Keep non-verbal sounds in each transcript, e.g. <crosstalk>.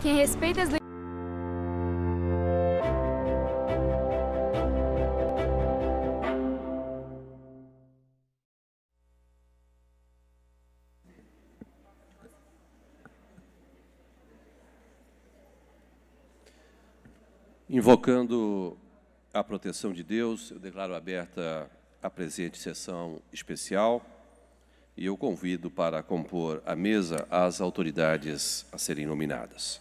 Quem respeita as leis. Invocando a proteção de Deus, eu declaro aberta a presente sessão especial e eu convido para compor a mesa as autoridades a serem nominadas.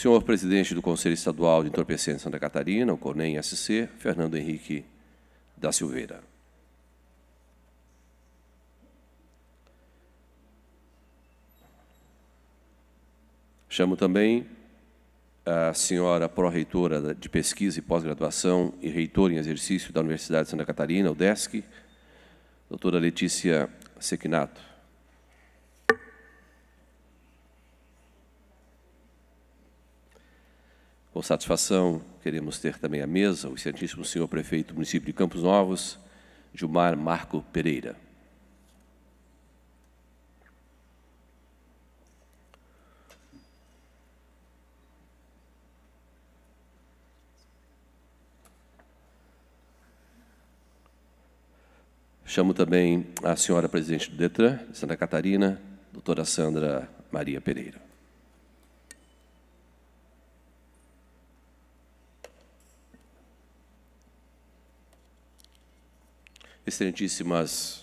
Senhor presidente do Conselho Estadual de Entorpecentes Santa Catarina, o CONEM SC, Fernando Henrique da Silveira. Chamo também a senhora pró-reitora de pesquisa e pós-graduação e reitora em exercício da Universidade de Santa Catarina, UDESC, doutora Letícia Sequinato. Com satisfação, queremos ter também à mesa o excelentíssimo senhor prefeito do município de Campos Novos, Gilmar Marco Pereira. Chamo também a senhora presidente do DETRAN Santa Catarina, doutora Sandra Maria Pereira. excelentíssimas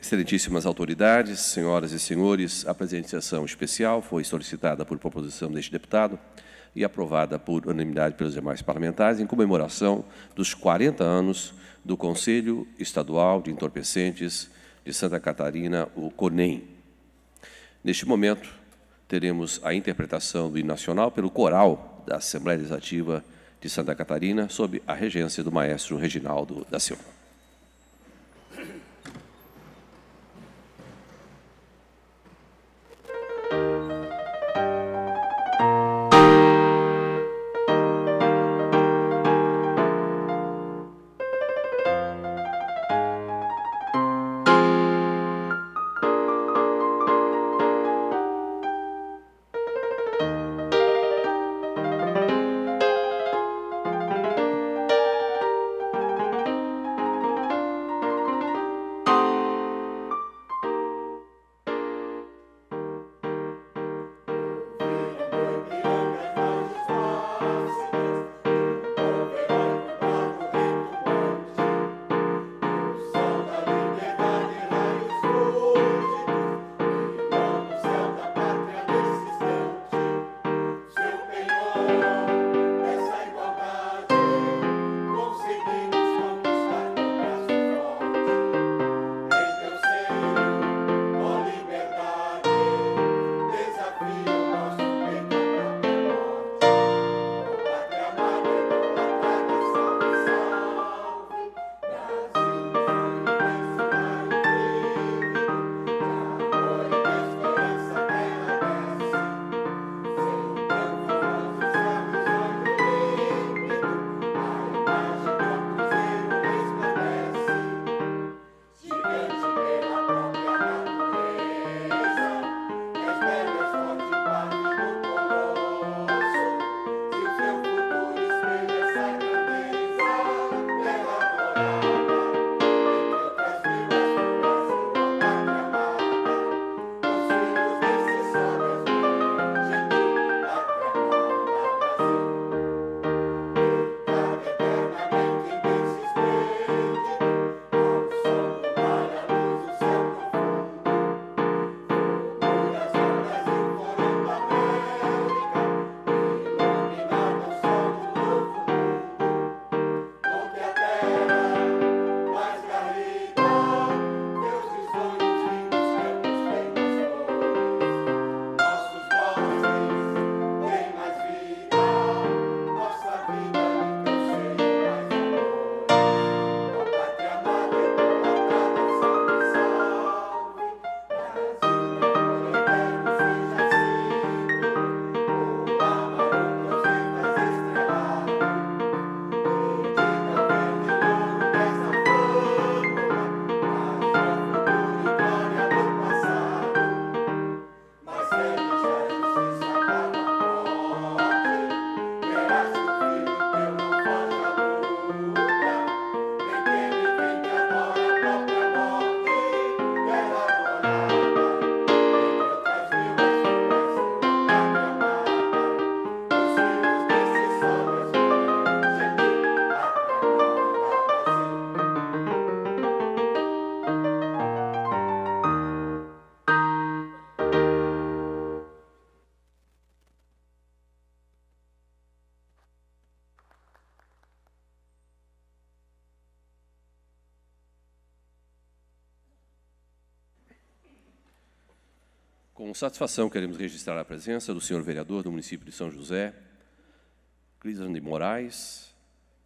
Excelentíssimas autoridades, senhoras e senhores, a presente especial foi solicitada por proposição deste deputado e aprovada por unanimidade pelos demais parlamentares em comemoração dos 40 anos do Conselho Estadual de Entorpecentes de Santa Catarina, o CONEM. Neste momento, teremos a interpretação do hino nacional pelo coral da Assembleia Legislativa de Santa Catarina, sob a regência do maestro Reginaldo da Silva. Com satisfação, queremos registrar a presença do senhor vereador do município de São José, Clisan de Moraes,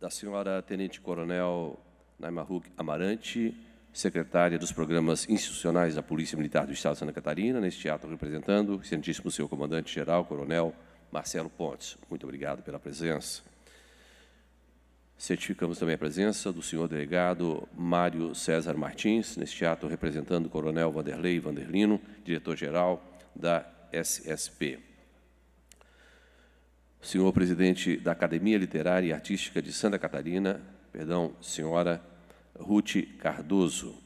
da senhora Tenente Coronel Naimaruk Amarante, secretária dos Programas Institucionais da Polícia Militar do Estado de Santa Catarina, neste ato representando o excelentíssimo senhor comandante-geral, Coronel Marcelo Pontes. Muito obrigado pela presença. Certificamos também a presença do senhor delegado Mário César Martins, neste ato representando o coronel Vanderlei Vanderlino, diretor-geral da SSP. Senhor presidente da Academia Literária e Artística de Santa Catarina, perdão, senhora Ruth Cardoso.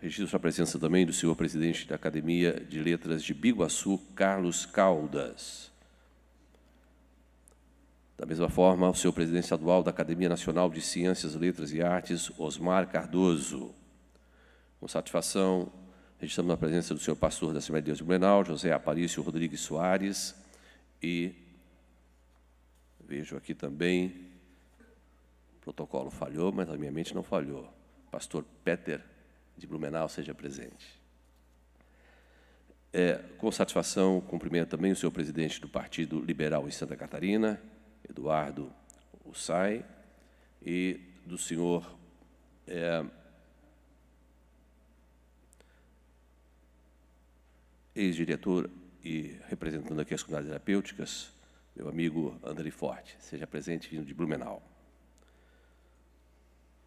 Registro a presença também do senhor presidente da Academia de Letras de Biguaçu, Carlos Caldas. Da mesma forma, o senhor presidente estadual da Academia Nacional de Ciências, Letras e Artes, Osmar Cardoso. Com satisfação, Estamos na presença do senhor pastor da Assembleia de Deus de Blumenau, José Aparício Rodrigues Soares e vejo aqui também, o protocolo falhou, mas a minha mente não falhou. Pastor Peter de Blumenau, seja presente. É, com satisfação, cumprimento também o senhor presidente do Partido Liberal em Santa Catarina, Eduardo Ussai, e do senhor é, ex-diretor e representando aqui as comunidades terapêuticas, meu amigo André Forte. Seja presente vindo de Blumenau.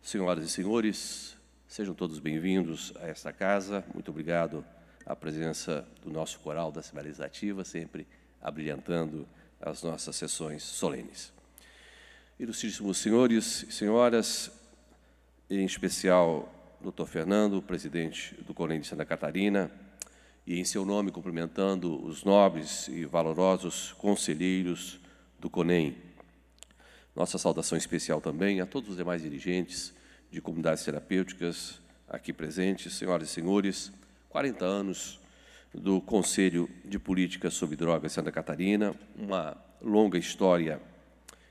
Senhoras e senhores, sejam todos bem-vindos a esta casa. Muito obrigado à presença do nosso coral da Assembleia Legislativa, sempre abrilhantando as nossas sessões solenes. Ilustríssimos senhores e senhoras, em especial Dr. Fernando, presidente do Colém de Santa Catarina, e, em seu nome, cumprimentando os nobres e valorosos conselheiros do CONEM. Nossa saudação especial também a todos os demais dirigentes de comunidades terapêuticas aqui presentes, senhoras e senhores, 40 anos do Conselho de Política sobre Drogas Santa Catarina, uma longa história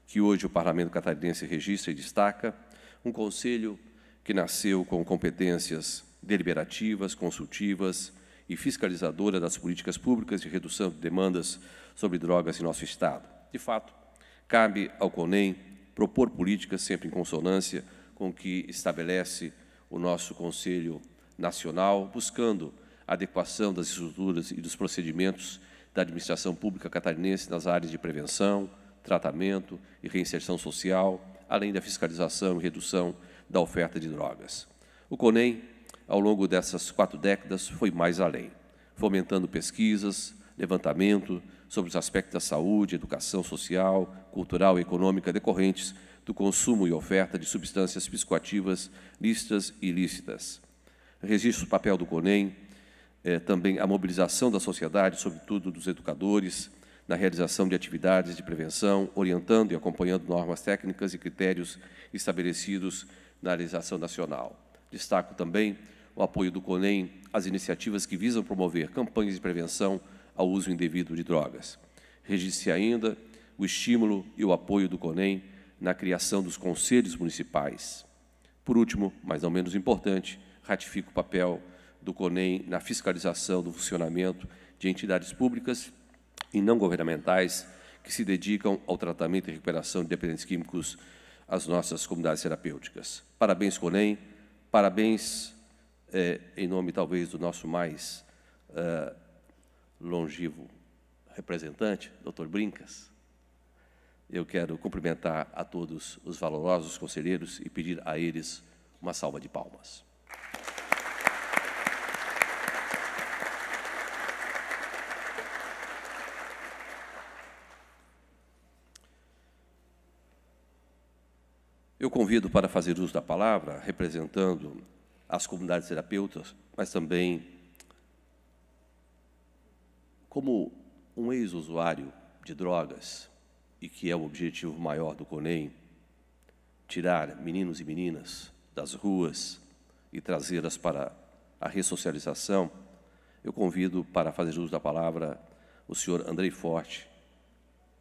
que hoje o Parlamento Catarinense registra e destaca, um conselho que nasceu com competências deliberativas, consultivas, e fiscalizadora das políticas públicas de redução de demandas sobre drogas em nosso Estado. De fato, cabe ao CONEM propor políticas sempre em consonância com o que estabelece o nosso Conselho Nacional, buscando a adequação das estruturas e dos procedimentos da administração pública catarinense nas áreas de prevenção, tratamento e reinserção social, além da fiscalização e redução da oferta de drogas. O CONEM ao longo dessas quatro décadas, foi mais além, fomentando pesquisas, levantamento sobre os aspectos da saúde, educação social, cultural e econômica decorrentes do consumo e oferta de substâncias psicoativas lícitas e ilícitas. Registro o papel do CONEM, eh, também a mobilização da sociedade, sobretudo dos educadores, na realização de atividades de prevenção, orientando e acompanhando normas técnicas e critérios estabelecidos na legislação nacional. Destaco também o apoio do CONEM às iniciativas que visam promover campanhas de prevenção ao uso indevido de drogas. Registre ainda o estímulo e o apoio do CONEM na criação dos conselhos municipais. Por último, mas não menos importante, ratifico o papel do CONEM na fiscalização do funcionamento de entidades públicas e não governamentais que se dedicam ao tratamento e recuperação de dependentes químicos às nossas comunidades terapêuticas. Parabéns, CONEM, parabéns é, em nome talvez do nosso mais uh, longivo representante, Dr. Brincas, eu quero cumprimentar a todos os valorosos conselheiros e pedir a eles uma salva de palmas. Eu convido para fazer uso da palavra, representando às comunidades terapeutas, mas também como um ex-usuário de drogas, e que é o objetivo maior do CONEM, tirar meninos e meninas das ruas e trazê-las para a ressocialização, eu convido para fazer uso da palavra o senhor Andrei Forte,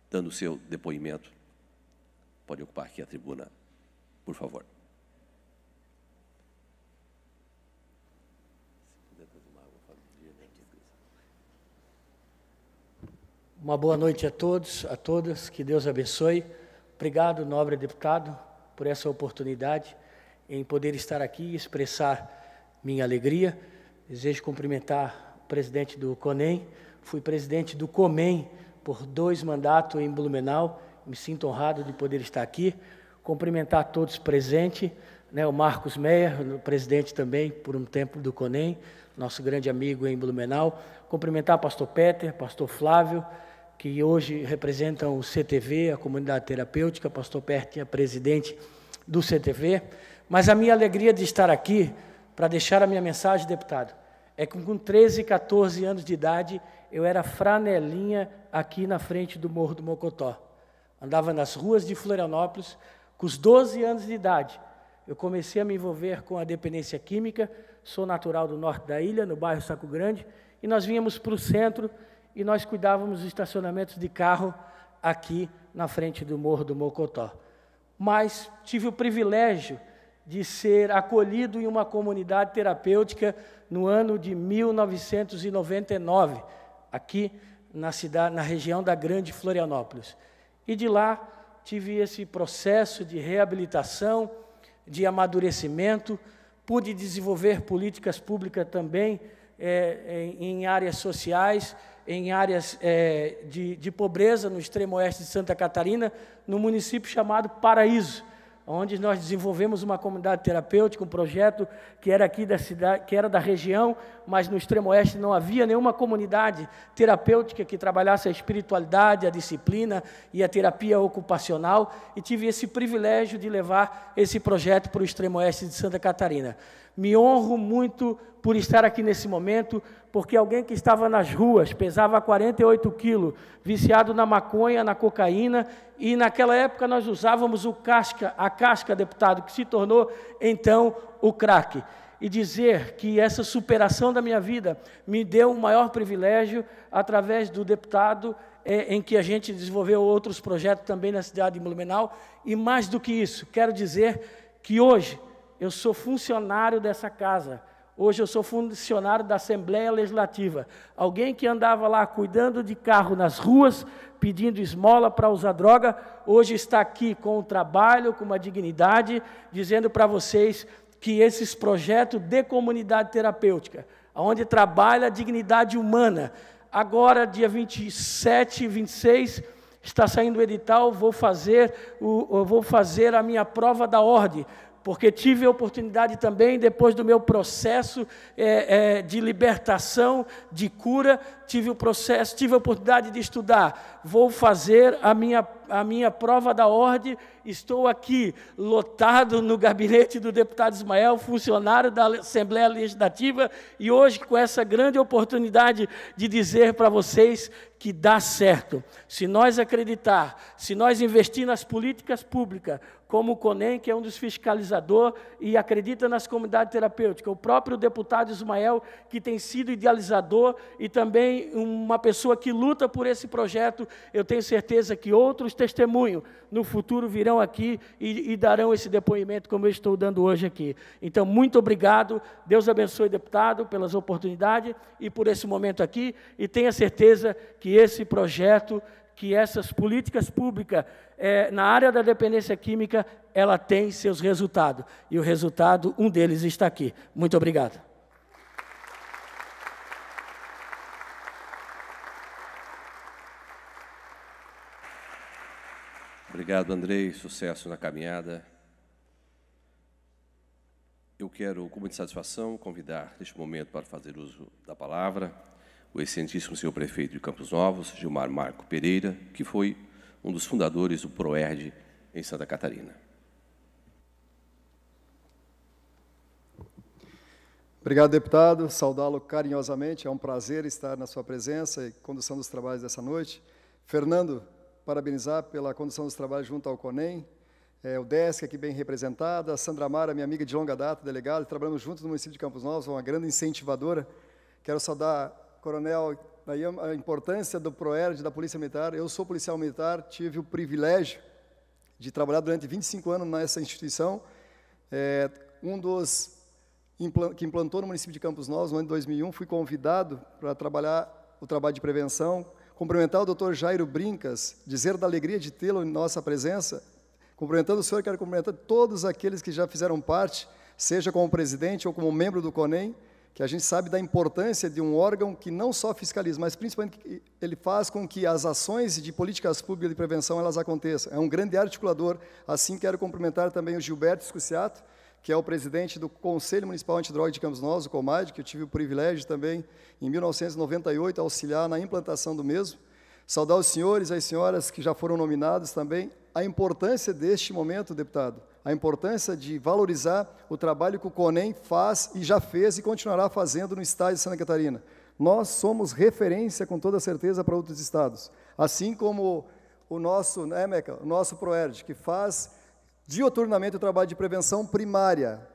dando o seu depoimento. Pode ocupar aqui a tribuna, por favor. Uma boa noite a todos, a todas, que Deus abençoe. Obrigado, nobre deputado, por essa oportunidade em poder estar aqui e expressar minha alegria. Desejo cumprimentar o presidente do CONEM, fui presidente do COMEM por dois mandatos em Blumenau, me sinto honrado de poder estar aqui. Cumprimentar todos presentes, né, o Marcos Meyer, presidente também por um tempo do CONEM, nosso grande amigo em Blumenau. Cumprimentar o pastor Peter, pastor Flávio, que hoje representam o CTV, a comunidade terapêutica, pastor Perti é presidente do CTV, mas a minha alegria de estar aqui para deixar a minha mensagem, deputado, é que com 13, 14 anos de idade, eu era franelinha aqui na frente do Morro do Mocotó. Andava nas ruas de Florianópolis, com os 12 anos de idade, eu comecei a me envolver com a dependência química, sou natural do norte da ilha, no bairro Saco Grande, e nós vínhamos para o centro e nós cuidávamos dos estacionamentos de carro aqui na frente do Morro do Mocotó. Mas tive o privilégio de ser acolhido em uma comunidade terapêutica no ano de 1999, aqui na cidade, na região da Grande Florianópolis. E de lá tive esse processo de reabilitação, de amadurecimento, pude desenvolver políticas públicas também é, em, em áreas sociais em áreas é, de, de, pobreza no extremo oeste de Santa Catarina, no município chamado Paraíso, onde nós desenvolvemos uma comunidade terapêutica, um projeto que era aqui da cidade, que era da região, mas no extremo oeste não havia nenhuma comunidade terapêutica que trabalhasse a espiritualidade, a disciplina e a terapia ocupacional, e tive esse privilégio de levar esse projeto para o extremo oeste de Santa Catarina. Me honro muito por estar aqui nesse momento, porque alguém que estava nas ruas, pesava 48 quilos, viciado na maconha, na cocaína, e naquela época nós usávamos o casca, a casca, deputado, que se tornou então o crack. E dizer que essa superação da minha vida me deu o um maior privilégio através do deputado é, em que a gente desenvolveu outros projetos também na cidade de Blumenau. E mais do que isso, quero dizer que hoje eu sou funcionário dessa casa. Hoje eu sou funcionário da Assembleia Legislativa. Alguém que andava lá cuidando de carro nas ruas, pedindo esmola para usar droga, hoje está aqui com um trabalho, com uma dignidade, dizendo para vocês que esses projetos de comunidade terapêutica, onde trabalha a dignidade humana, agora, dia 27 e 26, está saindo o edital, vou fazer, o, vou fazer a minha prova da ordem porque tive a oportunidade também, depois do meu processo é, é, de libertação, de cura, tive o processo, tive a oportunidade de estudar. Vou fazer a minha, a minha prova da ordem, estou aqui lotado no gabinete do deputado Ismael, funcionário da Assembleia Legislativa, e hoje com essa grande oportunidade de dizer para vocês que dá certo. Se nós acreditar, se nós investir nas políticas públicas, como o Conem, que é um dos fiscalizadores e acredita nas comunidades terapêuticas, o próprio deputado Ismael, que tem sido idealizador e também uma pessoa que luta por esse projeto, eu tenho certeza que outros testemunhos no futuro virão aqui e, e darão esse depoimento como eu estou dando hoje aqui. Então, muito obrigado, Deus abençoe, deputado, pelas oportunidades e por esse momento aqui, e tenha certeza que esse projeto, que essas políticas públicas é, na área da dependência química, ela tem seus resultados. E o resultado, um deles está aqui. Muito obrigado. Obrigado, Andrei. Sucesso na caminhada. Eu quero, com muita satisfação, convidar neste momento para fazer uso da palavra o excelentíssimo senhor prefeito de Campos Novos, Gilmar Marco Pereira, que foi um dos fundadores do PROERD em Santa Catarina. Obrigado, deputado. Saudá-lo carinhosamente. É um prazer estar na sua presença e condução dos trabalhos dessa noite. Fernando, parabenizar pela condução dos trabalhos junto ao CONEM. É, o DESC aqui bem representada. A Sandra Mara, minha amiga de longa data, delegada. Trabalhamos juntos no município de Campos Novos, uma grande incentivadora. Quero saudar coronel, daí é a importância do PROERD, da Polícia Militar. Eu sou policial militar, tive o privilégio de trabalhar durante 25 anos nessa instituição. É, um dos que implantou no município de Campos Novos, no ano de 2001, fui convidado para trabalhar o trabalho de prevenção. Cumprimentar o doutor Jairo Brincas, dizer da alegria de tê-lo em nossa presença. Cumprimentando o senhor, quero cumprimentar todos aqueles que já fizeram parte, seja como presidente ou como membro do CONEM, que a gente sabe da importância de um órgão que não só fiscaliza, mas principalmente ele faz com que as ações de políticas públicas de prevenção elas aconteçam. É um grande articulador. Assim, quero cumprimentar também o Gilberto Escuciato, que é o presidente do Conselho Municipal Antidroga de Campos Novos, o COMAD, que eu tive o privilégio também, em 1998, auxiliar na implantação do mesmo. Saudar os senhores e as senhoras que já foram nominados também, a importância deste momento, deputado, a importância de valorizar o trabalho que o CONEM faz e já fez e continuará fazendo no estado de Santa Catarina. Nós somos referência, com toda certeza, para outros estados. Assim como o nosso, né, Meca, o nosso PROERD, que faz dioturnamente o trabalho de prevenção primária.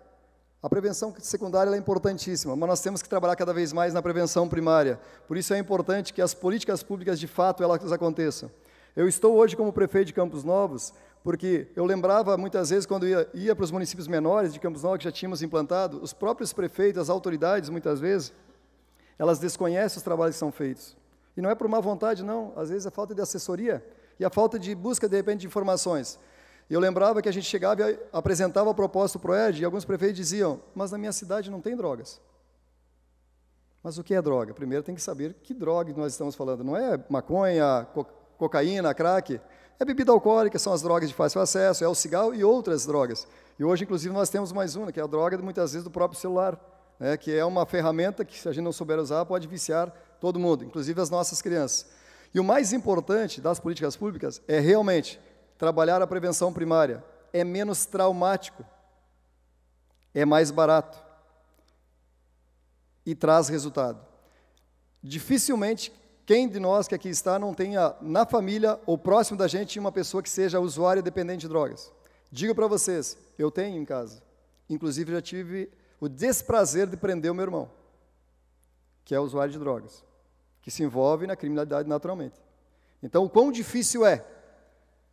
A prevenção secundária é importantíssima, mas nós temos que trabalhar cada vez mais na prevenção primária. Por isso é importante que as políticas públicas, de fato, elas aconteçam. Eu estou hoje como prefeito de Campos Novos porque eu lembrava muitas vezes, quando ia, ia para os municípios menores de Campos Novos, que já tínhamos implantado, os próprios prefeitos, as autoridades, muitas vezes, elas desconhecem os trabalhos que são feitos. E não é por má vontade, não. Às vezes é falta de assessoria e a falta de busca, de repente, de informações. Eu lembrava que a gente chegava e apresentava a proposta para o ED e alguns prefeitos diziam, mas na minha cidade não tem drogas. Mas o que é droga? Primeiro tem que saber que droga nós estamos falando. Não é maconha, co cocaína, crack. É bebida alcoólica, são as drogas de fácil acesso, é o cigarro e outras drogas. E hoje, inclusive, nós temos mais uma, que é a droga, muitas vezes, do próprio celular, né, que é uma ferramenta que, se a gente não souber usar, pode viciar todo mundo, inclusive as nossas crianças. E o mais importante das políticas públicas é realmente trabalhar a prevenção primária. É menos traumático, é mais barato e traz resultado. Dificilmente quem de nós que aqui está não tenha na família ou próximo da gente uma pessoa que seja usuária dependente de drogas? Digo para vocês, eu tenho em casa. Inclusive já tive o desprazer de prender o meu irmão, que é usuário de drogas, que se envolve na criminalidade naturalmente. Então, o quão difícil é?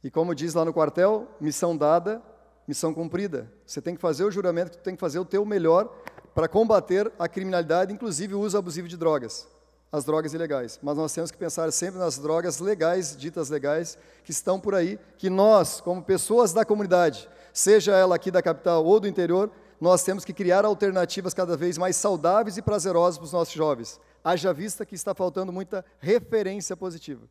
E como diz lá no quartel, missão dada, missão cumprida. Você tem que fazer o juramento, você tem que fazer o teu melhor para combater a criminalidade, inclusive o uso abusivo de drogas as drogas ilegais, mas nós temos que pensar sempre nas drogas legais, ditas legais, que estão por aí, que nós, como pessoas da comunidade, seja ela aqui da capital ou do interior, nós temos que criar alternativas cada vez mais saudáveis e prazerosas para os nossos jovens. Haja vista que está faltando muita referência positiva.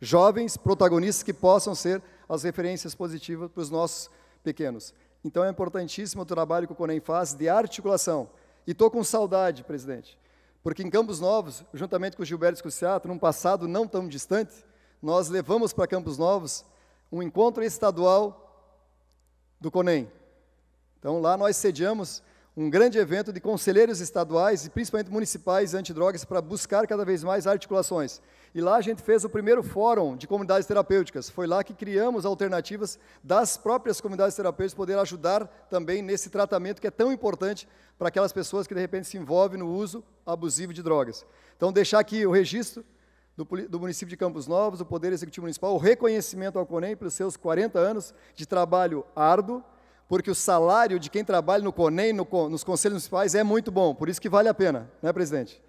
Jovens protagonistas que possam ser as referências positivas para os nossos pequenos. Então é importantíssimo o trabalho que o CONEM faz de articulação. E estou com saudade, presidente, porque em Campos Novos, juntamente com Gilberto Escuciato, num passado não tão distante, nós levamos para Campos Novos um encontro estadual do CONEM. Então lá nós sediamos um grande evento de conselheiros estaduais e principalmente municipais antidrogas para buscar cada vez mais articulações. E lá a gente fez o primeiro fórum de comunidades terapêuticas. Foi lá que criamos alternativas das próprias comunidades terapêuticas poder ajudar também nesse tratamento que é tão importante para aquelas pessoas que de repente se envolvem no uso abusivo de drogas. Então deixar aqui o registro do, do, município de Campos Novos, do Poder Executivo Municipal, o reconhecimento ao CONEM pelos seus 40 anos de trabalho árduo porque o salário de quem trabalha no CONEM, no, nos conselhos municipais, é muito bom, por isso que vale a pena, né, presidente?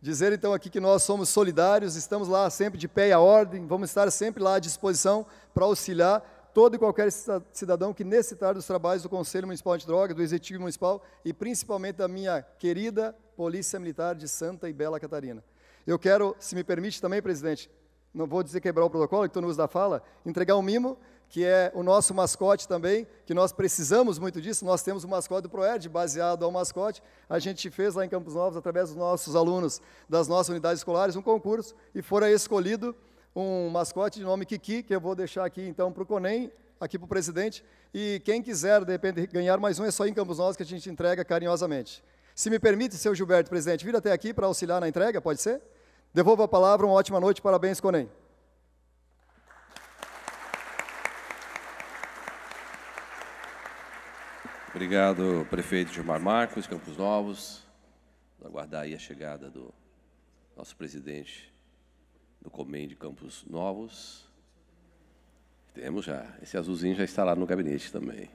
Dizer então aqui que nós somos solidários, estamos lá sempre de pé e à ordem, vamos estar sempre lá à disposição para auxiliar todo e qualquer cidadão que necessitar dos trabalhos do Conselho Municipal de Drogas, do Executivo Municipal e principalmente da minha querida Polícia Militar de Santa e Bela Catarina. Eu quero, se me permite também, presidente, não vou dizer quebrar o protocolo, que estou no uso da fala, entregar um mimo que é o nosso mascote também, que nós precisamos muito disso. Nós temos o mascote do Proerd, baseado ao mascote. A gente fez lá em Campos Novos, através dos nossos alunos das nossas unidades escolares, um concurso e fora escolhido um mascote de nome Kiki, que eu vou deixar aqui então para o Conem, aqui para o presidente. E quem quiser, de repente, ganhar mais um, é só em Campos Novos que a gente entrega carinhosamente. Se me permite, seu Gilberto, presidente, vir até aqui para auxiliar na entrega, pode ser? Devolvo a palavra, uma ótima noite, parabéns, Conem. Obrigado, prefeito Gilmar Marcos, Campos Novos. Vamos aguardar aí a chegada do nosso presidente do Comem de Campos Novos. Temos já. Esse azulzinho já está lá no gabinete também.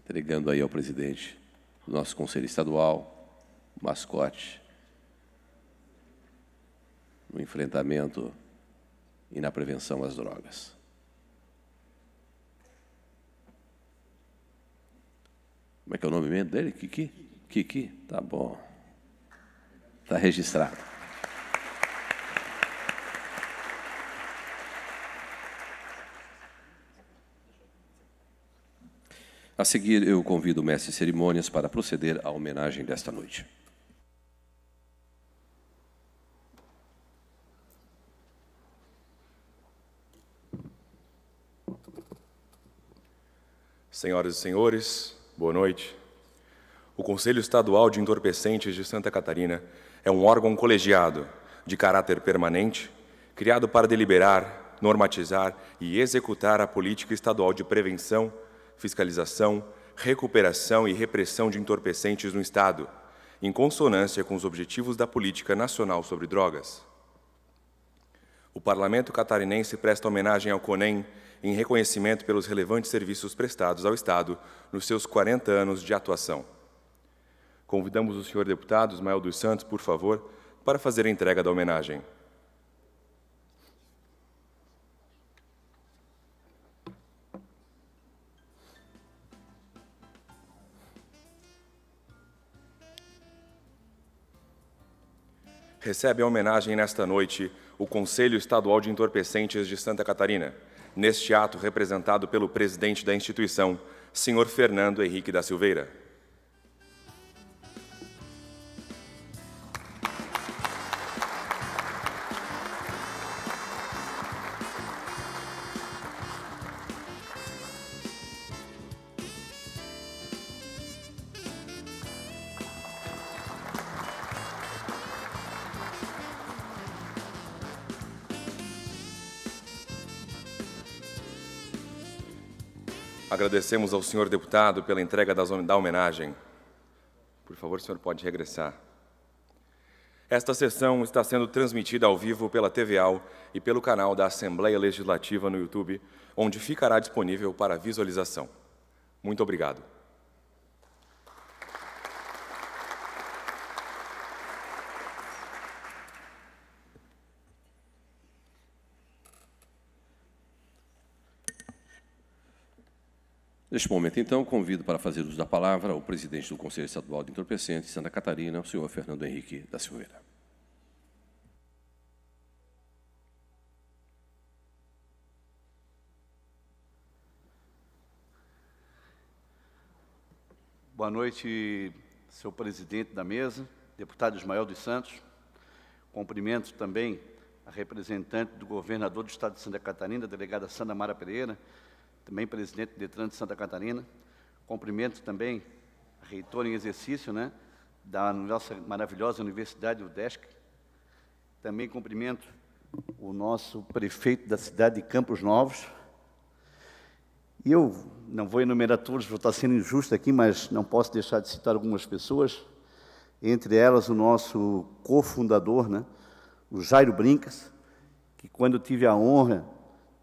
Entregando aí ao presidente do nosso conselho estadual, o mascote, no enfrentamento e na prevenção às drogas. Como é que é o nome mesmo dele? Kiki? Kiki? Tá bom. Está registrado. A seguir, eu convido o mestre cerimônias para proceder à homenagem desta noite. Senhoras e senhores, Boa noite. O Conselho Estadual de Entorpecentes de Santa Catarina é um órgão colegiado de caráter permanente, criado para deliberar, normatizar e executar a política estadual de prevenção, fiscalização, recuperação e repressão de entorpecentes no Estado, em consonância com os objetivos da Política Nacional sobre Drogas. O Parlamento catarinense presta homenagem ao CONEM em reconhecimento pelos relevantes serviços prestados ao Estado nos seus 40 anos de atuação. Convidamos o senhor deputado Ismael dos Santos, por favor, para fazer a entrega da homenagem. Recebe a homenagem nesta noite o Conselho Estadual de Entorpecentes de Santa Catarina, neste ato representado pelo presidente da instituição, senhor Fernando Henrique da Silveira. Agradecemos ao senhor deputado pela entrega da homenagem. Por favor, o senhor pode regressar. Esta sessão está sendo transmitida ao vivo pela TVAL e pelo canal da Assembleia Legislativa no YouTube, onde ficará disponível para visualização. Muito obrigado. Neste momento, então, convido para fazer uso da palavra o presidente do Conselho Estadual de Entorpecentes, Santa Catarina, o senhor Fernando Henrique da Silveira. Boa noite, senhor presidente da mesa, deputado Ismael dos Santos. Cumprimento também a representante do governador do estado de Santa Catarina, a delegada Sandra Mara Pereira, também presidente do Detran de Santa Catarina. Cumprimento também a reitora em exercício, né, da nossa maravilhosa Universidade UDESC. Também cumprimento o nosso prefeito da cidade de Campos Novos. E eu não vou enumerar todos, vou estar sendo injusto aqui, mas não posso deixar de citar algumas pessoas, entre elas o nosso cofundador, né, o Jairo Brincas, que quando tive a honra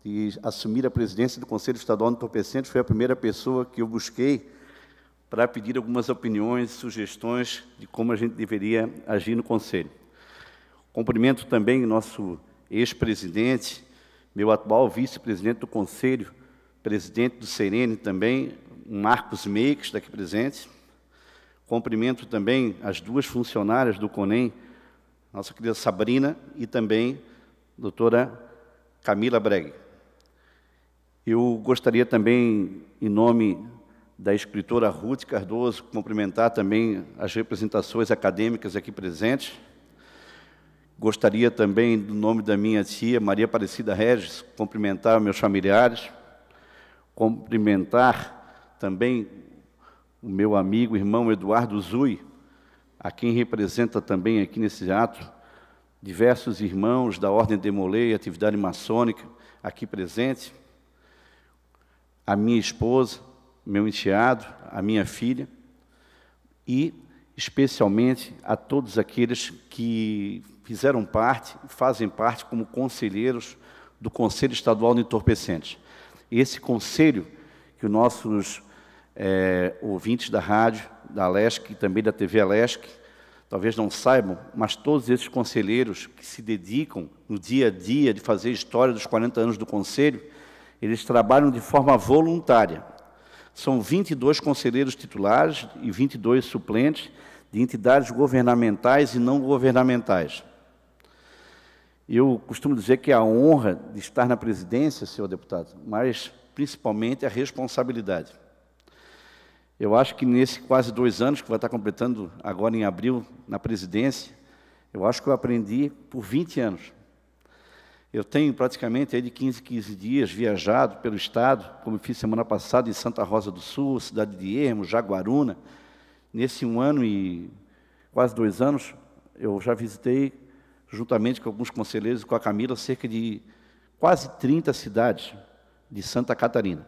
de assumir a presidência do Conselho Estadual de Entorpecentes, foi a primeira pessoa que eu busquei para pedir algumas opiniões, sugestões de como a gente deveria agir no Conselho. Cumprimento também nosso ex-presidente, meu atual vice-presidente do Conselho, presidente do Serene também, Marcos Meix, daqui presente. Cumprimento também as duas funcionárias do CONEM, nossa querida Sabrina e também doutora Camila Breg. Eu gostaria também, em nome da escritora Ruth Cardoso, cumprimentar também as representações acadêmicas aqui presentes. Gostaria também, do nome da minha tia, Maria Aparecida Regis, cumprimentar meus familiares, cumprimentar também o meu amigo, irmão Eduardo Zui, a quem representa também aqui nesse ato diversos irmãos da Ordem de Molei, Atividade Maçônica, aqui presentes a minha esposa, meu enteado, a minha filha e especialmente a todos aqueles que fizeram parte, fazem parte como conselheiros do Conselho Estadual de Entorpecentes. Esse conselho que os nossos é, ouvintes da rádio, da Alesc e também da TV Alesc, talvez não saibam, mas todos esses conselheiros que se dedicam no dia a dia de fazer a história dos 40 anos do Conselho, eles trabalham de forma voluntária. São 22 conselheiros titulares e 22 suplentes de entidades governamentais e não governamentais. Eu costumo dizer que é a honra de estar na presidência, senhor deputado, mas principalmente a responsabilidade. Eu acho que nesse quase dois anos, que vai estar completando agora em abril, na presidência, eu acho que eu aprendi por 20 anos. Eu tenho praticamente aí de 15, 15 dias viajado pelo estado, como fiz semana passada em Santa Rosa do Sul, cidade de Ermo, Jaguaruna. Nesse um ano e quase dois anos, eu já visitei, juntamente com alguns conselheiros e com a Camila, cerca de quase 30 cidades de Santa Catarina.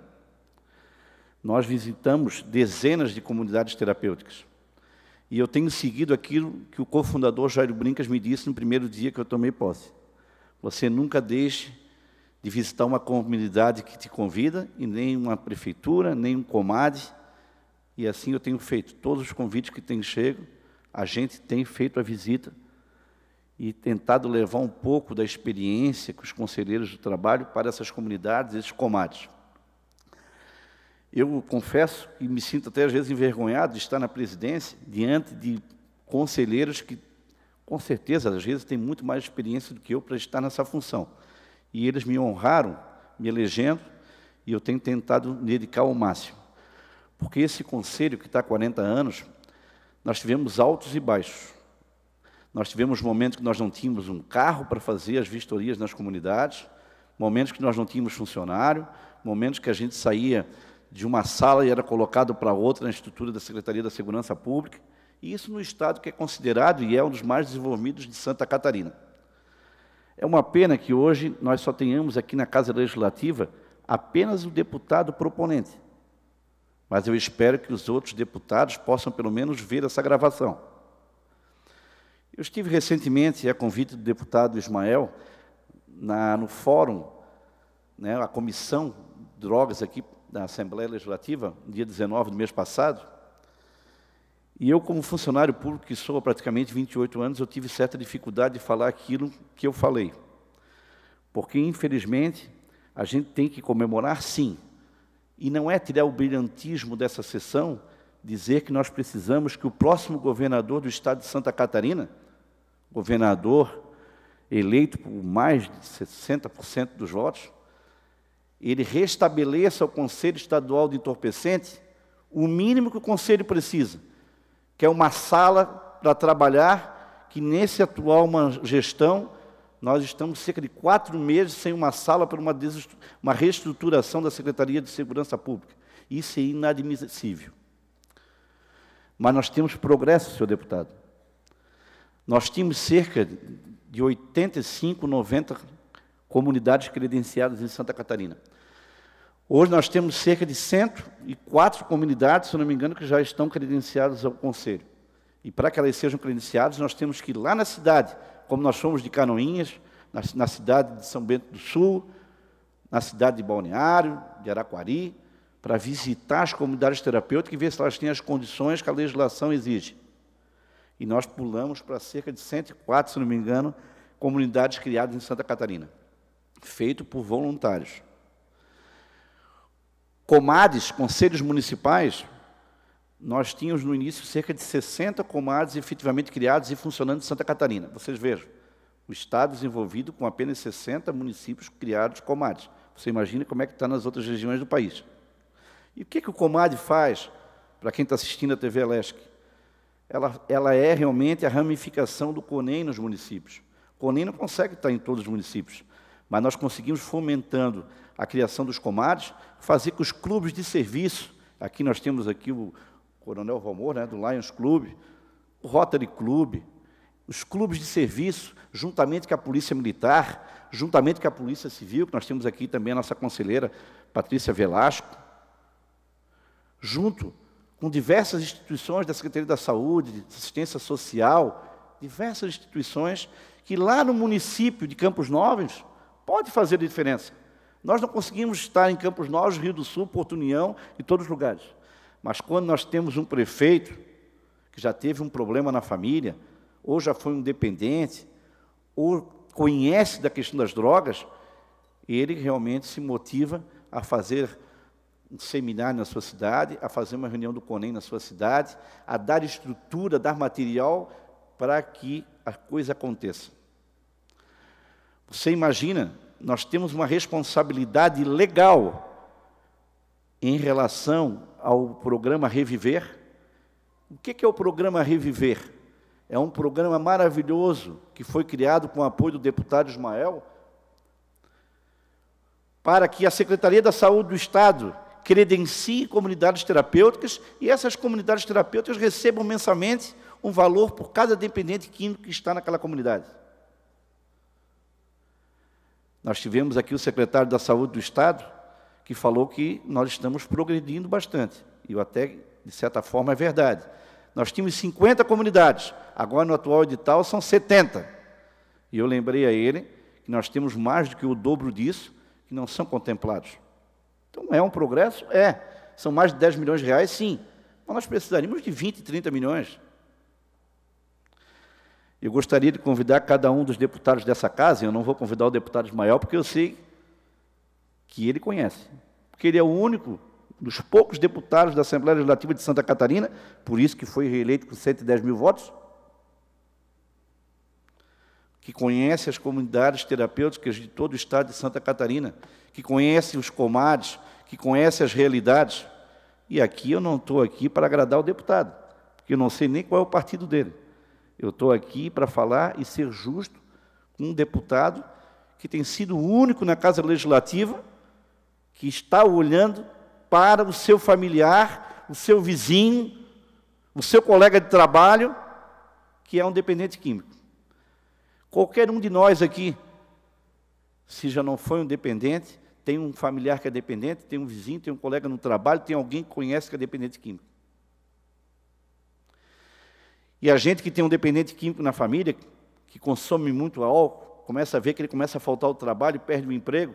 Nós visitamos dezenas de comunidades terapêuticas. E eu tenho seguido aquilo que o cofundador Jairo Brincas me disse no primeiro dia que eu tomei posse. Você nunca deixe de visitar uma comunidade que te convida, e nem uma prefeitura, nem um comade. E assim eu tenho feito. Todos os convites que têm chego, a gente tem feito a visita e tentado levar um pouco da experiência com os conselheiros do trabalho para essas comunidades, esses comades. Eu confesso e me sinto até às vezes envergonhado de estar na presidência diante de conselheiros que com certeza, às vezes, tem muito mais experiência do que eu para estar nessa função. E eles me honraram, me elegendo, e eu tenho tentado me dedicar ao máximo. Porque esse conselho, que está há 40 anos, nós tivemos altos e baixos. Nós tivemos momentos que nós não tínhamos um carro para fazer as vistorias nas comunidades, momentos que nós não tínhamos funcionário, momentos que a gente saía de uma sala e era colocado para outra na estrutura da Secretaria da Segurança Pública e isso no estado que é considerado e é um dos mais desenvolvidos de Santa Catarina. É uma pena que hoje nós só tenhamos aqui na Casa Legislativa apenas o deputado proponente. Mas eu espero que os outros deputados possam pelo menos ver essa gravação. Eu estive recentemente, a convite do deputado Ismael, na, no fórum, né, a comissão de drogas aqui da Assembleia Legislativa, dia 19 do mês passado, e eu, como funcionário público, que sou há praticamente 28 anos, eu tive certa dificuldade de falar aquilo que eu falei. Porque, infelizmente, a gente tem que comemorar, sim. E não é tirar o brilhantismo dessa sessão dizer que nós precisamos que o próximo governador do estado de Santa Catarina, governador eleito por mais de 60% dos votos, ele restabeleça ao Conselho Estadual de Entorpecente o mínimo que o Conselho precisa que é uma sala para trabalhar, que nesse atual gestão, nós estamos cerca de quatro meses sem uma sala para uma, uma reestruturação da Secretaria de Segurança Pública. Isso é inadmissível. Mas nós temos progresso, senhor deputado. Nós tínhamos cerca de 85, 90 comunidades credenciadas em Santa Catarina. Hoje nós temos cerca de 104 comunidades, se não me engano, que já estão credenciadas ao Conselho. E para que elas sejam credenciadas, nós temos que ir lá na cidade, como nós somos de Canoinhas, na, na cidade de São Bento do Sul, na cidade de Balneário, de Araquari, para visitar as comunidades terapêuticas e ver se elas têm as condições que a legislação exige. E nós pulamos para cerca de 104, se não me engano, comunidades criadas em Santa Catarina, feito por voluntários. Comades, conselhos municipais, nós tínhamos no início cerca de 60 comades efetivamente criados e funcionando em Santa Catarina. Vocês vejam, o Estado desenvolvido com apenas 60 municípios criados comades. Você imagina como é que está nas outras regiões do país. E o que, que o Comade faz, para quem está assistindo a TV Lesc? Ela, ela é realmente a ramificação do CONEM nos municípios. O CONEM não consegue estar em todos os municípios, mas nós conseguimos fomentando a criação dos comares, fazer com os clubes de serviço, aqui nós temos aqui o Coronel Romor, né, do Lions Club, o Rotary Club, os clubes de serviço, juntamente com a Polícia Militar, juntamente com a Polícia Civil, que nós temos aqui também a nossa conselheira Patrícia Velasco, junto com diversas instituições da Secretaria da Saúde, de Assistência Social, diversas instituições que lá no município de Campos Novos pode fazer a diferença. Nós não conseguimos estar em Campos Novos, Rio do Sul, Porto União e todos os lugares. Mas quando nós temos um prefeito que já teve um problema na família, ou já foi um dependente, ou conhece da questão das drogas, ele realmente se motiva a fazer um seminário na sua cidade, a fazer uma reunião do CONEM na sua cidade, a dar estrutura, dar material para que a coisa aconteça. Você imagina nós temos uma responsabilidade legal em relação ao programa Reviver. O é que é o programa Reviver? É um programa maravilhoso que foi criado com o apoio do deputado Ismael para que a Secretaria da Saúde do Estado credencie comunidades terapêuticas e essas comunidades terapêuticas recebam mensalmente um valor por cada dependente químico que está naquela comunidade. Nós tivemos aqui o secretário da Saúde do Estado, que falou que nós estamos progredindo bastante. E eu até, de certa forma, é verdade. Nós tínhamos 50 comunidades, agora no atual edital são 70. E eu lembrei a ele que nós temos mais do que o dobro disso, que não são contemplados. Então, é um progresso? É. São mais de 10 milhões de reais? Sim. Mas nós precisaríamos de 20, 30 milhões. Eu gostaria de convidar cada um dos deputados dessa casa, eu não vou convidar o deputado Ismael, porque eu sei que ele conhece, porque ele é o único dos poucos deputados da Assembleia Legislativa de Santa Catarina, por isso que foi reeleito com 110 mil votos, que conhece as comunidades terapêuticas de todo o estado de Santa Catarina, que conhece os comades, que conhece as realidades. E aqui eu não estou aqui para agradar o deputado, porque eu não sei nem qual é o partido dele. Eu estou aqui para falar e ser justo com um deputado que tem sido o único na Casa Legislativa que está olhando para o seu familiar, o seu vizinho, o seu colega de trabalho, que é um dependente químico. Qualquer um de nós aqui, se já não foi um dependente, tem um familiar que é dependente, tem um vizinho, tem um colega no trabalho, tem alguém que conhece que é dependente químico. E a gente que tem um dependente químico na família, que consome muito álcool, começa a ver que ele começa a faltar o trabalho, perde o emprego.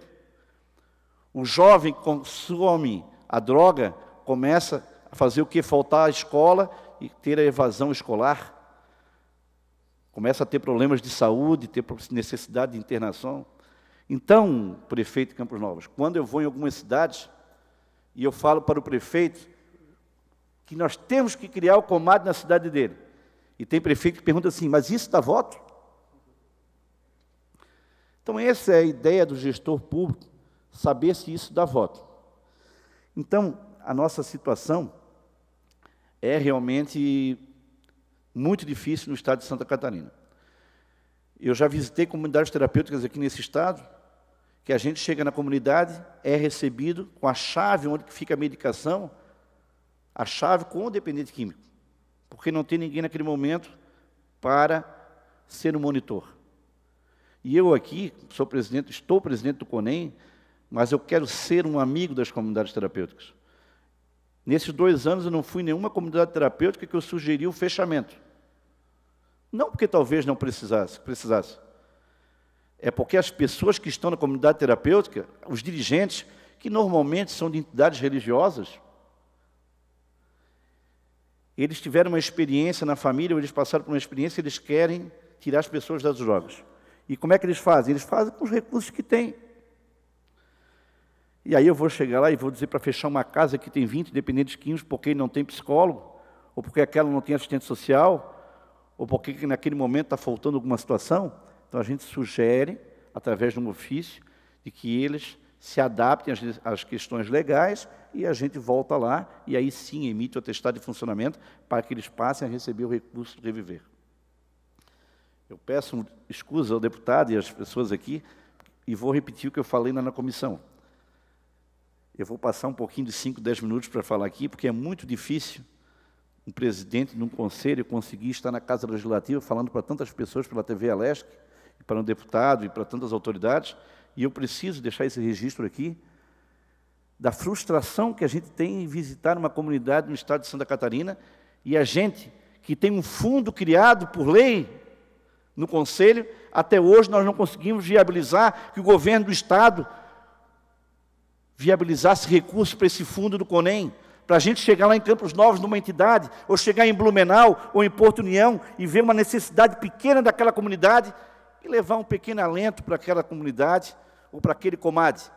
O jovem que consome a droga, começa a fazer o que? Faltar a escola e ter a evasão escolar. Começa a ter problemas de saúde, ter necessidade de internação. Então, prefeito de Campos Novos, quando eu vou em algumas cidades e eu falo para o prefeito que nós temos que criar o comadre na cidade dele, e tem prefeito que pergunta assim: mas isso dá voto? Então, essa é a ideia do gestor público, saber se isso dá voto. Então, a nossa situação é realmente muito difícil no estado de Santa Catarina. Eu já visitei comunidades terapêuticas aqui nesse estado, que a gente chega na comunidade, é recebido com a chave onde fica a medicação, a chave com o dependente químico porque não tem ninguém naquele momento para ser o monitor. E eu aqui sou presidente, estou presidente do CONEM, mas eu quero ser um amigo das comunidades terapêuticas. Nesses dois anos eu não fui em nenhuma comunidade terapêutica que eu sugeri o fechamento. Não porque talvez não precisasse, precisasse. É porque as pessoas que estão na comunidade terapêutica, os dirigentes, que normalmente são de entidades religiosas, eles tiveram uma experiência na família, ou eles passaram por uma experiência, eles querem tirar as pessoas das drogas. E como é que eles fazem? Eles fazem com os recursos que têm. E aí eu vou chegar lá e vou dizer para fechar uma casa que tem 20 dependentes químicos porque não tem psicólogo, ou porque aquela não tem assistente social, ou porque naquele momento está faltando alguma situação. Então a gente sugere, através de um ofício, de que eles se adaptem às questões legais e a gente volta lá e aí sim emite o atestado de funcionamento para que eles passem a receber o recurso do reviver. Eu peço escusa ao deputado e às pessoas aqui e vou repetir o que eu falei na, na comissão. Eu vou passar um pouquinho de 5, 10 minutos para falar aqui, porque é muito difícil um presidente de um conselho conseguir estar na Casa Legislativa falando para tantas pessoas pela TV Alesc, para um deputado e para tantas autoridades, e eu preciso deixar esse registro aqui, da frustração que a gente tem em visitar uma comunidade no estado de Santa Catarina e a gente que tem um fundo criado por lei no conselho, até hoje nós não conseguimos viabilizar que o governo do estado viabilizasse recursos para esse fundo do CONEM, para a gente chegar lá em Campos Novos, numa entidade, ou chegar em Blumenau ou em Porto União e ver uma necessidade pequena daquela comunidade e levar um pequeno alento para aquela comunidade ou para aquele comade,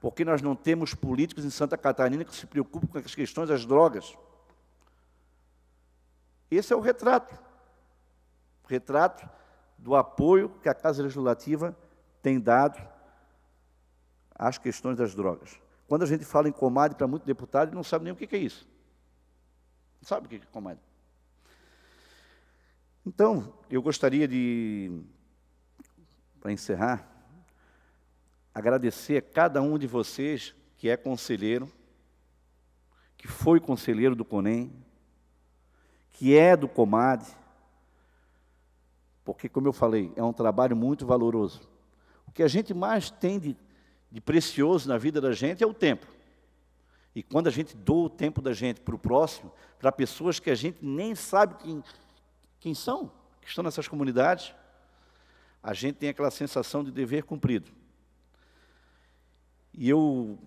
porque nós não temos políticos em Santa Catarina que se preocupem com as questões das drogas. Esse é o retrato. O retrato do apoio que a Casa Legislativa tem dado às questões das drogas. Quando a gente fala em comadre para muito deputado, ele não sabe nem o que é isso. Não sabe o que é comadre. Então, eu gostaria de para encerrar, agradecer a cada um de vocês que é conselheiro, que foi conselheiro do CONEM, que é do COMAD, porque, como eu falei, é um trabalho muito valoroso. O que a gente mais tem de, de precioso na vida da gente é o tempo. E quando a gente doa o tempo da gente para o próximo, para pessoas que a gente nem sabe quem, quem são, que estão nessas comunidades, a gente tem aquela sensação de dever cumprido. E eu,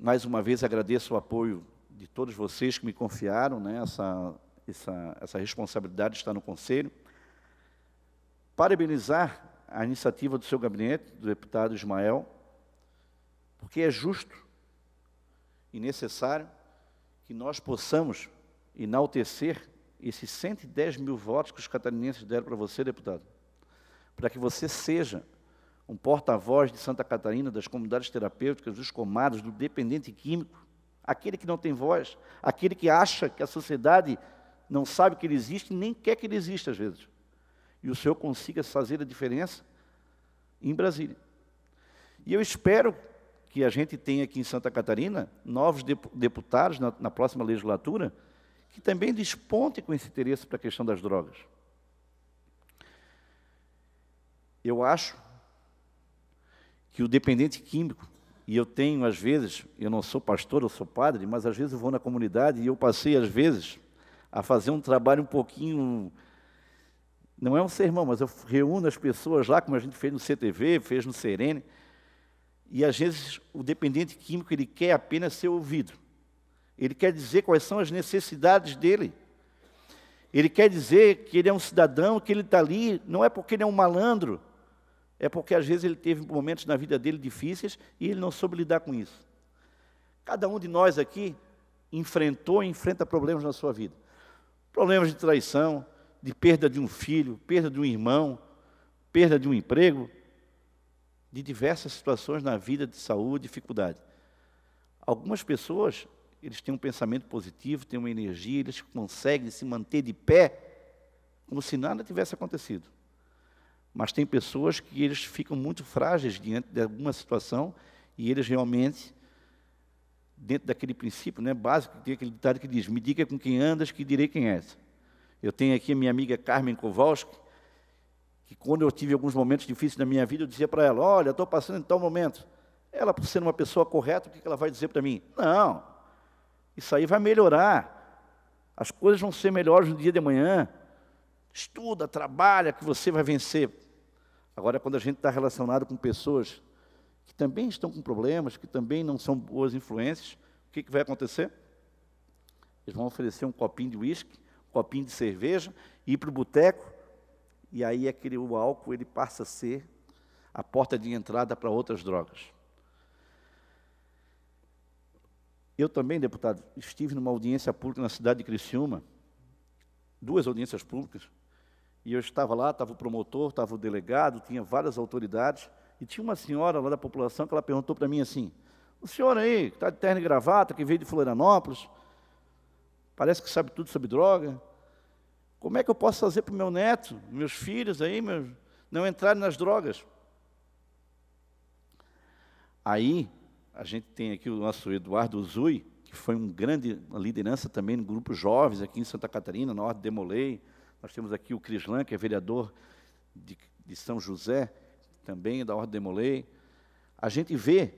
mais uma vez, agradeço o apoio de todos vocês que me confiaram né, essa, essa, essa responsabilidade de estar no Conselho. Parabenizar a iniciativa do seu gabinete, do deputado Ismael, porque é justo e necessário que nós possamos enaltecer esses 110 mil votos que os catarinenses deram para você, deputado para que você seja um porta-voz de Santa Catarina, das comunidades terapêuticas, dos comados, do dependente químico, aquele que não tem voz, aquele que acha que a sociedade não sabe que ele existe, nem quer que ele exista às vezes. E o Senhor consiga fazer a diferença em Brasília. E eu espero que a gente tenha aqui em Santa Catarina novos deputados na, na próxima legislatura que também despontem com esse interesse para a questão das drogas. Eu acho que o dependente químico, e eu tenho às vezes, eu não sou pastor, eu sou padre, mas às vezes eu vou na comunidade e eu passei às vezes a fazer um trabalho um pouquinho não é um sermão, mas eu reúno as pessoas lá, como a gente fez no CTV, fez no Serene, e às vezes o dependente químico ele quer apenas ser ouvido. Ele quer dizer quais são as necessidades dele. Ele quer dizer que ele é um cidadão, que ele está ali, não é porque ele é um malandro, é porque às vezes ele teve momentos na vida dele difíceis e ele não soube lidar com isso. Cada um de nós aqui enfrentou e enfrenta problemas na sua vida. Problemas de traição, de perda de um filho, perda de um irmão, perda de um emprego, de diversas situações na vida de saúde, dificuldade. Algumas pessoas, eles têm um pensamento positivo, têm uma energia, eles conseguem se manter de pé como se nada tivesse acontecido. Mas tem pessoas que eles ficam muito frágeis diante de alguma situação e eles realmente, dentro daquele princípio né, básico, tem aquele ditado que diz: Me diga com quem andas, que direi quem és. Eu tenho aqui a minha amiga Carmen Kowalski, que quando eu tive alguns momentos difíceis na minha vida, eu dizia para ela: Olha, estou passando em tal momento. Ela, por ser uma pessoa correta, o que ela vai dizer para mim? Não, isso aí vai melhorar. As coisas vão ser melhores no dia de amanhã. Estuda, trabalha, que você vai vencer. Agora, quando a gente está relacionado com pessoas que também estão com problemas, que também não são boas influências, o que, que vai acontecer? Eles vão oferecer um copinho de uísque, um copinho de cerveja, ir para o boteco, e aí aquele, o álcool ele passa a ser a porta de entrada para outras drogas. Eu também, deputado, estive numa audiência pública na cidade de Criciúma, duas audiências públicas, e eu estava lá, estava o promotor, estava o delegado, tinha várias autoridades. E tinha uma senhora lá da população que ela perguntou para mim assim: O senhor aí, que está de terno e gravata, que veio de Florianópolis, parece que sabe tudo sobre droga. Como é que eu posso fazer para o meu neto, meus filhos aí, meus, não entrarem nas drogas? Aí, a gente tem aqui o nosso Eduardo Zui, que foi um grande liderança também no grupo Jovens aqui em Santa Catarina, na Ordem Demolei, nós temos aqui o Crislan, que é vereador de, de São José, também da Ordem Demolei. A gente vê,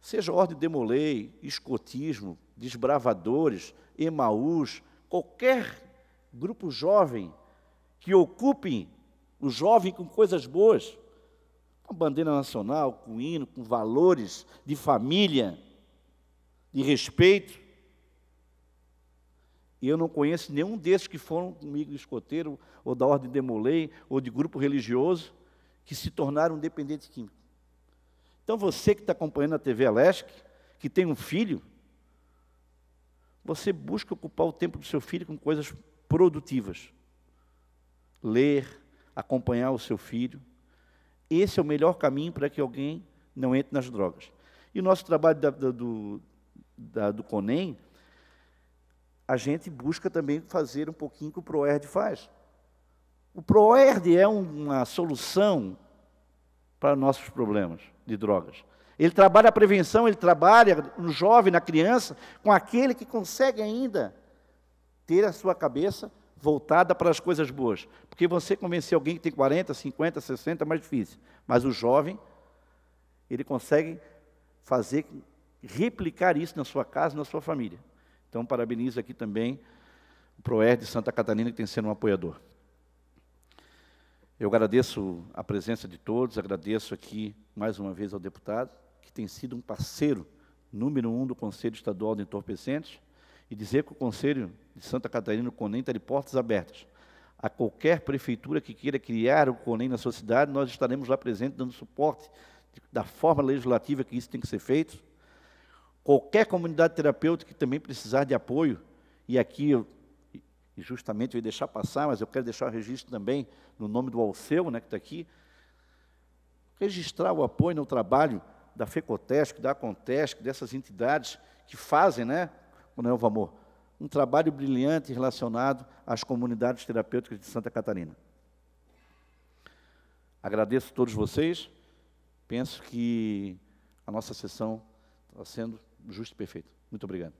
seja Ordem Demolei, escotismo, desbravadores, Emaús, qualquer grupo jovem que ocupe o jovem com coisas boas, com a bandeira nacional, com hino, com valores de família, de respeito, e eu não conheço nenhum desses que foram comigo escoteiro, ou da ordem de Molay, ou de grupo religioso, que se tornaram dependentes químicos. Então você que está acompanhando a TV Alesc, que tem um filho, você busca ocupar o tempo do seu filho com coisas produtivas. Ler, acompanhar o seu filho. Esse é o melhor caminho para que alguém não entre nas drogas. E o nosso trabalho da, da, do, da, do CONEM a gente busca também fazer um pouquinho que o ProERD faz. O ProERD é uma solução para nossos problemas de drogas. Ele trabalha a prevenção, ele trabalha no jovem, na criança, com aquele que consegue ainda ter a sua cabeça voltada para as coisas boas. Porque você convencer alguém que tem 40, 50, 60 é mais difícil. Mas o jovem, ele consegue fazer, replicar isso na sua casa, na sua família. Então, parabenizo aqui também o Proer de Santa Catarina, que tem sido um apoiador. Eu agradeço a presença de todos, agradeço aqui mais uma vez ao deputado, que tem sido um parceiro número um do Conselho Estadual de Entorpecentes, e dizer que o Conselho de Santa Catarina, o CONEM, está de portas abertas. A qualquer prefeitura que queira criar o CONEM na sua cidade, nós estaremos lá presentes dando suporte da forma legislativa que isso tem que ser feito, Qualquer comunidade terapêutica que também precisar de apoio, e aqui eu, justamente eu ia deixar passar, mas eu quero deixar o registro também, no nome do Alceu, né, que está aqui, registrar o apoio no trabalho da FECOTESC, da Acontesc, dessas entidades que fazem, né, Coronel é, Amor, um trabalho brilhante relacionado às comunidades terapêuticas de Santa Catarina. Agradeço a todos vocês. Penso que a nossa sessão está sendo justo e perfeito. Muito obrigado.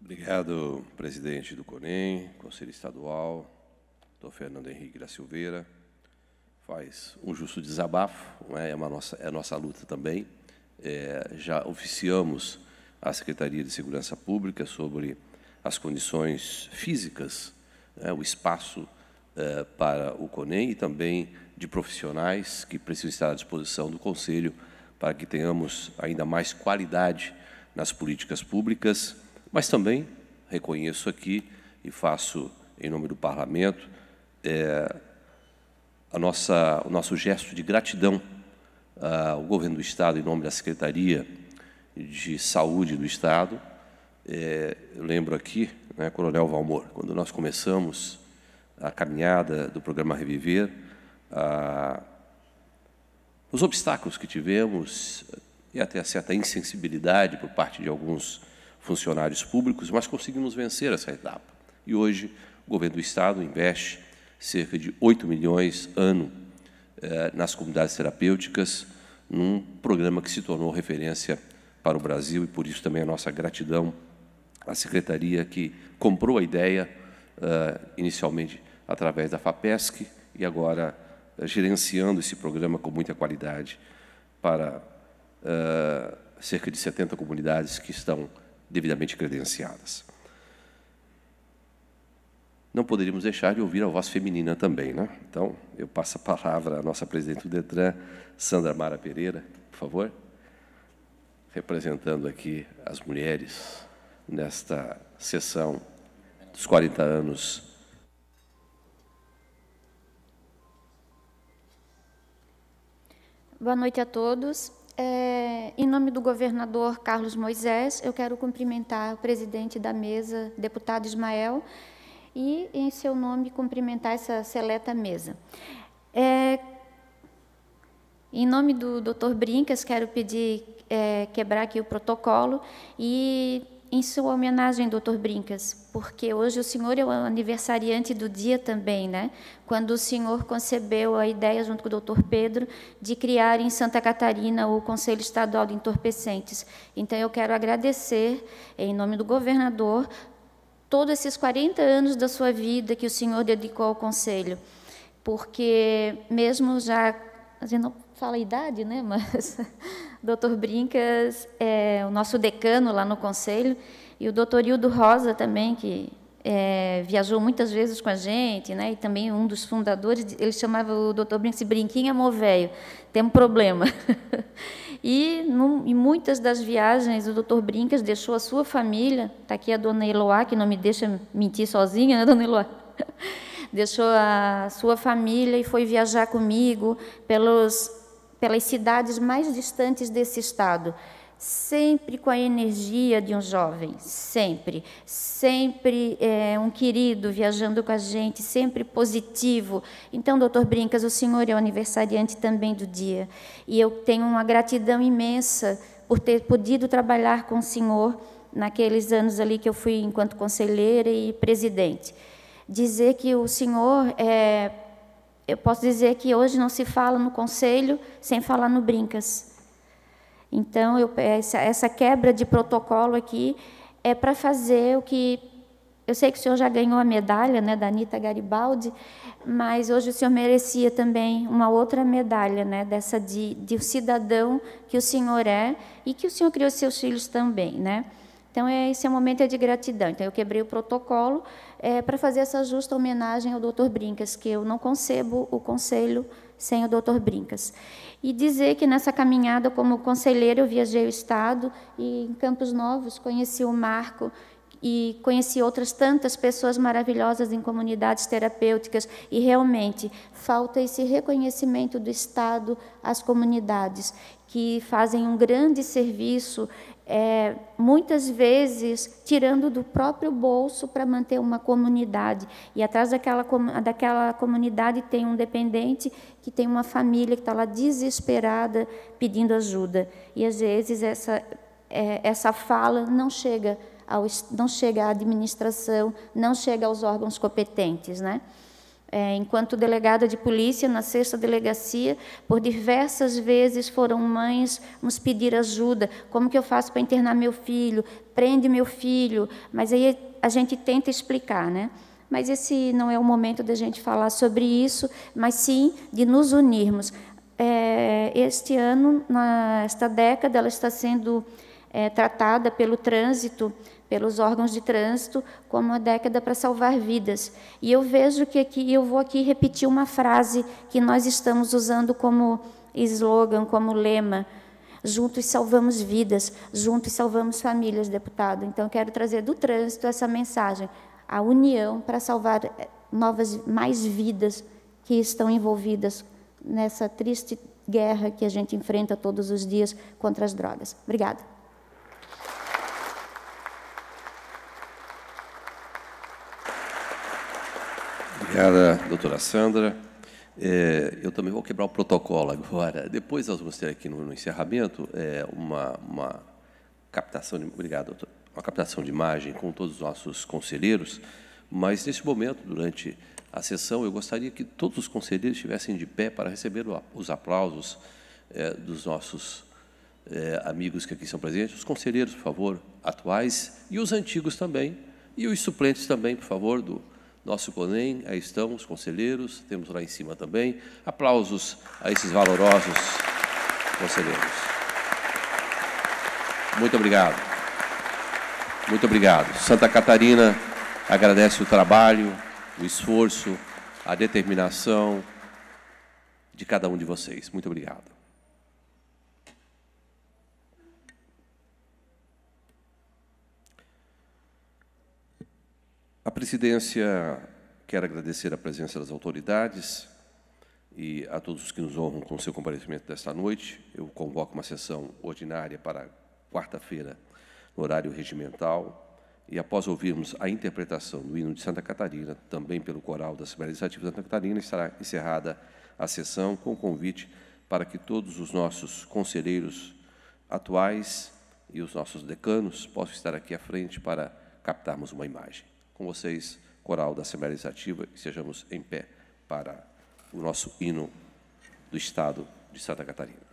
Obrigado, presidente do CONEM, conselho estadual, doutor Fernando Henrique da Silveira. Faz um justo desabafo, é? é, uma nossa, é a nossa luta também. É, já oficiamos à Secretaria de Segurança Pública sobre as condições físicas, né, o espaço eh, para o CONEM e também de profissionais que precisam estar à disposição do Conselho para que tenhamos ainda mais qualidade nas políticas públicas, mas também reconheço aqui e faço em nome do Parlamento eh, a nossa, o nosso gesto de gratidão ah, ao Governo do Estado em nome da Secretaria de Saúde do Estado, é, eu lembro aqui, né, Coronel Valmor, quando nós começamos a caminhada do programa Reviver, a, os obstáculos que tivemos e até a certa insensibilidade por parte de alguns funcionários públicos, mas conseguimos vencer essa etapa. E hoje o governo do Estado investe cerca de 8 milhões ano é, nas comunidades terapêuticas, num programa que se tornou referência para o Brasil e por isso também a nossa gratidão a secretaria que comprou a ideia uh, inicialmente através da FAPESC e agora uh, gerenciando esse programa com muita qualidade para uh, cerca de 70 comunidades que estão devidamente credenciadas. Não poderíamos deixar de ouvir a voz feminina também, né? Então, eu passo a palavra à nossa presidente do DETRAN, Sandra Mara Pereira, por favor, representando aqui as mulheres nesta sessão dos 40 anos Boa noite a todos. É, em nome do governador Carlos Moisés, eu quero cumprimentar o presidente da mesa, deputado Ismael, e em seu nome cumprimentar essa seleta mesa. É, em nome do Dr. Brincas, quero pedir é, quebrar aqui o protocolo e em é sua homenagem, doutor Brincas, porque hoje o senhor é o aniversariante do dia também, né? Quando o senhor concebeu a ideia, junto com o doutor Pedro, de criar em Santa Catarina o Conselho Estadual de Entorpecentes. Então, eu quero agradecer, em nome do governador, todos esses 40 anos da sua vida que o senhor dedicou ao Conselho, porque mesmo já. A gente não fala a idade, né? <laughs> Mas. Doutor Brincas é o nosso decano lá no conselho, e o doutor Hildo Rosa também, que é, viajou muitas vezes com a gente, né? E também um dos fundadores, ele chamava o doutor Dr. Brinquinho Brinquinha Movéio, tem um problema. <laughs> e num, em muitas das viagens o doutor Brincas deixou a sua família, está aqui a dona Eloá, que não me deixa mentir sozinha, <laughs> né, dona Eloá? deixou a sua família e foi viajar comigo pelos pelas cidades mais distantes desse estado, sempre com a energia de um jovem, sempre, sempre é, um querido viajando com a gente, sempre positivo. Então, doutor Brincas, o senhor é o aniversariante também do dia, e eu tenho uma gratidão imensa por ter podido trabalhar com o senhor naqueles anos ali que eu fui enquanto conselheira e presidente. Dizer que o senhor é, eu posso dizer que hoje não se fala no conselho sem falar no Brincas. Então, eu, essa, essa quebra de protocolo aqui é para fazer o que. Eu sei que o senhor já ganhou a medalha né, da Anitta Garibaldi, mas hoje o senhor merecia também uma outra medalha, né, dessa de, de cidadão que o senhor é e que o senhor criou seus filhos também. Né? Então, é, esse é o momento é de gratidão. Então, eu quebrei o protocolo é, para fazer essa justa homenagem ao Dr. Brincas, que eu não concebo o conselho sem o Dr. Brincas. E dizer que nessa caminhada como conselheiro eu viajei o estado e em Campos Novos conheci o Marco e conheci outras tantas pessoas maravilhosas em comunidades terapêuticas e realmente falta esse reconhecimento do Estado às comunidades que fazem um grande serviço é, muitas vezes tirando do próprio bolso para manter uma comunidade. E atrás daquela, daquela comunidade tem um dependente que tem uma família que está lá desesperada pedindo ajuda. E às vezes essa, é, essa fala não chega, ao, não chega à administração, não chega aos órgãos competentes. Né? é, enquanto delegada de polícia na sexta delegacia, por diversas vezes foram mães nos pedir ajuda. Como que eu faço para internar meu filho? Prende meu filho. Mas aí a gente tenta explicar, né? Mas esse não é o momento da gente falar sobre isso, mas sim de nos unirmos. É, este ano, nesta década, ela está sendo é, tratada pelo trânsito pelos órgãos de trânsito como a década para salvar vidas. E eu vejo que aqui, eu vou aqui repetir uma frase que nós estamos usando como slogan, como lema. Juntos salvamos vidas, juntos salvamos famílias, deputado. Então, quero trazer do trânsito essa mensagem: a união para salvar eh, novas, mais vidas que estão envolvidas nessa triste guerra que a gente enfrenta todos os dias contra as drogas. Obrigada. Obrigada, doutora Sandra. É, eu também vou quebrar o protocolo agora. Depois nós vamos ter aqui no, no encerramento é, uma, uma, captação de, obrigado, doutor, uma captação de imagem com todos os nossos conselheiros, mas nesse momento, durante a sessão, eu gostaria que todos os conselheiros estivessem de pé para receber os aplausos é, dos nossos é, amigos que aqui são presentes, os conselheiros, por favor, atuais, e os antigos também, e os suplentes também, por favor, do nosso CONEM, aí estão os conselheiros, temos lá em cima também. Aplausos a esses valorosos conselheiros. Muito obrigado. Muito obrigado. Santa Catarina agradece o trabalho, o esforço, a determinação de cada um de vocês. Muito obrigado. A presidência quer agradecer a presença das autoridades e a todos os que nos honram com seu comparecimento desta noite. Eu convoco uma sessão ordinária para quarta-feira, no horário regimental, e após ouvirmos a interpretação do hino de Santa Catarina, também pelo coral da Assembleia Legislativa de Santa Catarina, estará encerrada a sessão com convite para que todos os nossos conselheiros atuais e os nossos decanos possam estar aqui à frente para captarmos uma imagem. Com vocês, coral da Assembleia Legislativa, e sejamos em pé para o nosso hino do Estado de Santa Catarina.